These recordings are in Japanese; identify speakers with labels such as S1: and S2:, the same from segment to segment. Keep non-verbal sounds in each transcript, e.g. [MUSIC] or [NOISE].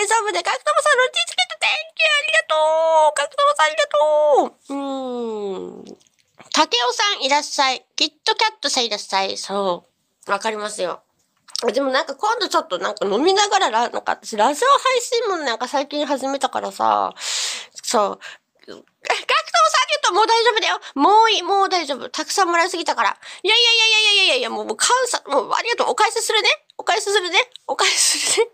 S1: 大丈夫で、かくともさんのチチケット、Thank you! ありがとうかくともさんありがとううーん。竹雄さんいらっしゃい。キットキャットさんいらっしゃい。そう。わかりますよ。でもなんか今度ちょっとなんか飲みながら、なんか私ラジオ配信もなんか最近始めたからさ、そう。ガクトさんに言うともう大丈夫だよもういい、もう大丈夫。たくさんもらいすぎたから。いやいやいやいやいやいやいや、もう感謝、もうありがとう。お返しするね。お返しするね。お返しするね。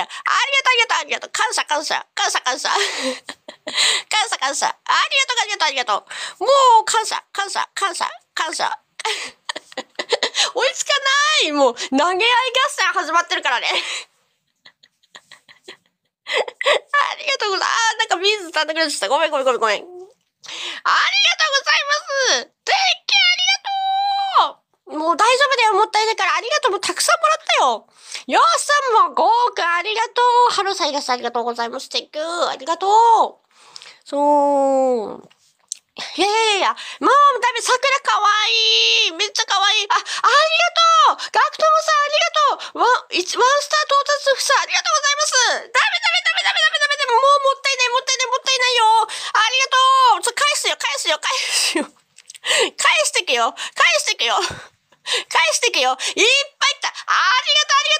S1: や。ありがとう、ありがとう、ありがとう。感謝、感謝、感謝、感謝。[LAUGHS] 感謝、感謝。ありがとう、ありがとう、ありがとう。もう、感謝、感謝、感謝、感謝。[LAUGHS] 追いつかないもう、投げ合い合戦始まってるからね。[LAUGHS] ありがとうございます。あなんか水足んなくなっちゃった。ごめん、ごめん、ごめん、ごめん。ありがとうございます。天気ありがとうもう大丈夫だよ。もったいないから。ありがとう。もうたくさんもらったよ。よっさんも豪華ありがとうハロサイガスありがとうございます。チェック、ありがとうそう。いやいやいや、もうダメ、桜かわいいめっちゃかわいいあ、ありがとうト童さんありがとうワン、ワンスター到達夫さんありがとうございますダメダメダメダメダメダメダメもうもったいないもったいないもったいないよありがとう返すよ返すよ返すよ返してくよ返してくよ返してくよいっぱい来たありがとうありがとう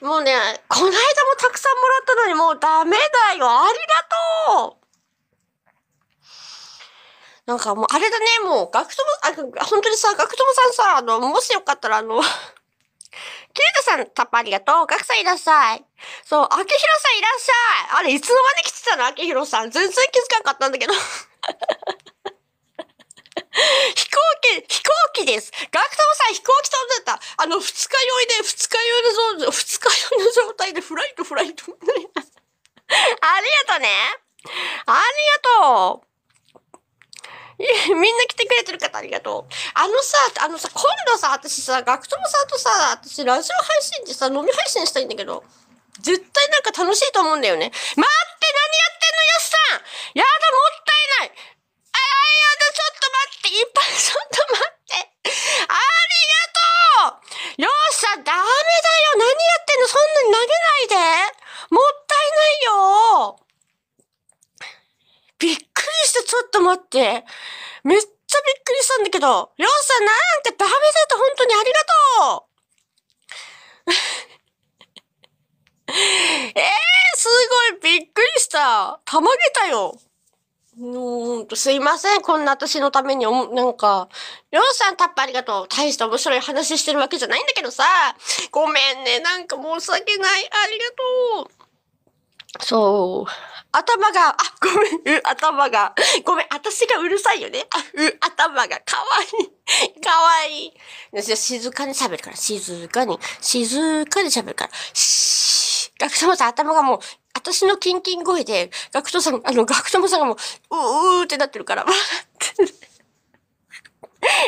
S1: もうね、この間もたくさんもらったのにもうダメだよありがとうなんかもうあれだね、もう、学友、あ、本当にさ、学友さんさ、あの、もしよかったらあのキル [LAUGHS] タさん、タッパありがとう。ガクさんいらっしゃい。そう、アキヒロさんいらっしゃい。あれ、いつの間に来てたのアキヒロさん。全然気づかなかったんだけど [LAUGHS] 飛行機、飛行機です。ガクトマさん飛行機飛んでた。あの、二日酔いで、二日酔いの状、二日酔いの状態でフライトフライト。[LAUGHS] ありがとうね。ありがとう。みんな来てくれてる方ありがとう。あのさ、あのさ、今度さ、私さ、ガクトムさんとさ、私ラジオ配信でさ、飲み配信したいんだけど、絶対なんか楽しいと思うんだよね。待って何やってんのよさんやだ、もったいないあちょっと待って、いっぱいちょっと待って。ありがとうよっしゃ、ダメだよ何やってんのそんなに投げないでもったいないよびっくりした、ちょっと待って。めっちゃびっくりしたんだけど。よっしゃ、なんてダメだと本当にありがとう [LAUGHS] えー、すごいびっくりした。たまげたよ。うんとすいません。こんな私のためにお、なんか、りょうさんタップありがとう。大した面白い話してるわけじゃないんだけどさ。ごめんね。なんか申し訳ない。ありがとう。そう。頭が、あ、ごめん、う、頭が。ごめん、私がうるさいよね。あ、う、頭が。かわいい。かわいい。静かに喋るから。静かに。静かに喋るから。しー。学生さん頭がもう私のキンキン声で、ガクトさん、あの、ガクトモさんがもう、うーってなってるから、笑ってる。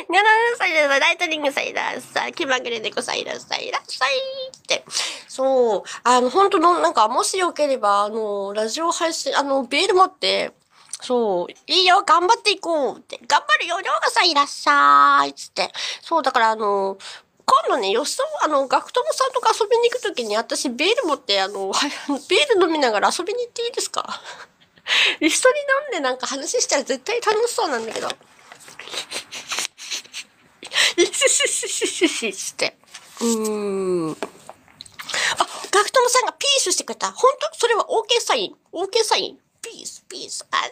S1: ななさいだ、ライトニングさいだ、さ、気まぐれ猫さんいだ、さいだ、さいって。そう。あの、本当の、なんか、もしよければ、あの、ラジオ配信、あの、ビール持って、そう、いいよ、頑張っていこうって、頑張るよ、りょうがさんいらっしゃいつって。そう、だからあの、今度ね、吉そ、あの、学友さんとか遊びに行くときに、私、ビール持って、あの、ビ [LAUGHS] ール飲みながら遊びに行っていいですか [LAUGHS] 一緒に飲んでなんか話したら絶対楽しそうなんだけど。いししししししして。うーん。あ、ガクトさんがピースしてくれた。本当それは OK サイン。OK サイン。ピース、ピース。ありが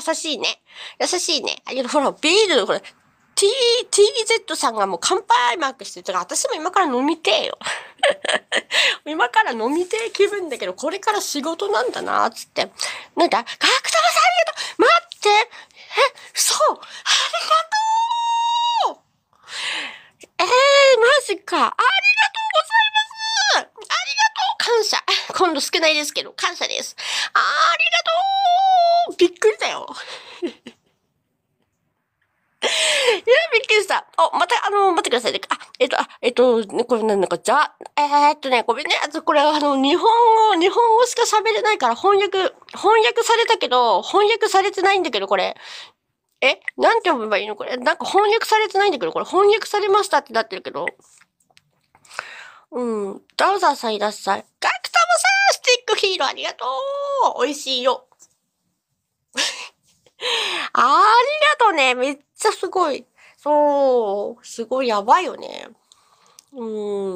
S1: とう優しいね。優しいね。ありがとう。ほら、ビール、これ、T、TZ さんがもう乾杯マークしてるから、私も今から飲みてえよ。[LAUGHS] 今から飲みてえ気分だけど、これから仕事なんだな、つって。なんだ、ガクタさんありがとう待ってえ、そうありがとうええー、マジかありがとうございますありがとう感謝今度少ないですけど、感謝ですあありがとうびっくりだよ [LAUGHS] びっくりした。お、また、あの、待ってくださいね。あ、えっ、と、あ、えっ、と、ね、これなんだか、じゃ、えー、っとね、ごめんね。あこれ、あの、日本語、日本語しか喋れないから、翻訳、翻訳されたけど、翻訳されてないんだけど、これ。えなんて読めばいいのこれ。なんか翻訳されてないんだけど、これ翻訳されましたってなってるけど。うん。ダウザーさんいらっしゃい。ガクタムさんスティックヒーローありがとう美味しいよ。[LAUGHS] ありがとうね。めっちゃすごい。そう、すごいやばいよね。う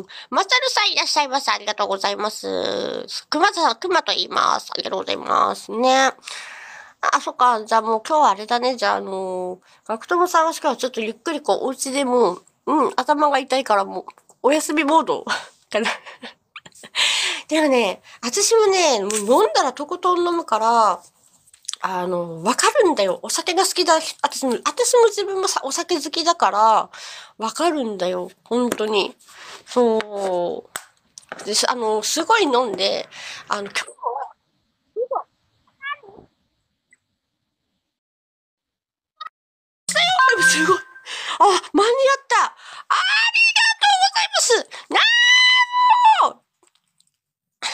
S1: ん。マサルさんいらっしゃいます。ありがとうございます。熊田さん、熊と言います。ありがとうございます。ね。あ、そっか。じゃあもう今日はあれだね。じゃあ、あのー、学友さんはしかもちょっとゆっくりこう、お家でもう、うん、頭が痛いからもう、お休みモード [LAUGHS] かな。[LAUGHS] でもね、私もね、もう飲んだらとことん飲むから、あの、わかるんだよ。お酒が好きだ。私も、私も自分もさ、お酒好きだから、わかるんだよ。本当に。そう。です、あの、すごい飲んで、あの、今は、すごい。あ、間に合った。ありがとうございます。なあ、も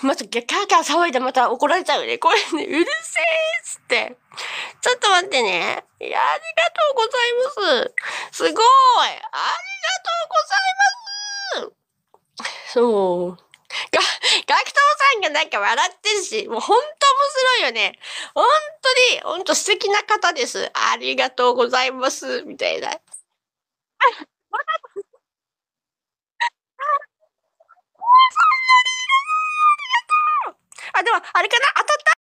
S1: うまた、キャーキャー騒いでまた怒られちゃうね。これね、うるせえ。って。。ちょっと待ってね。いや、ありがとうございます。すごい。ありがとうございます。そう。が、ガ学徒さんがなんか笑ってるし、もうほんと面白いよね。ほんとに、ほんと素敵な方です。ありがとうございます。みたいな。[LAUGHS] あ、でも、あれかな当たった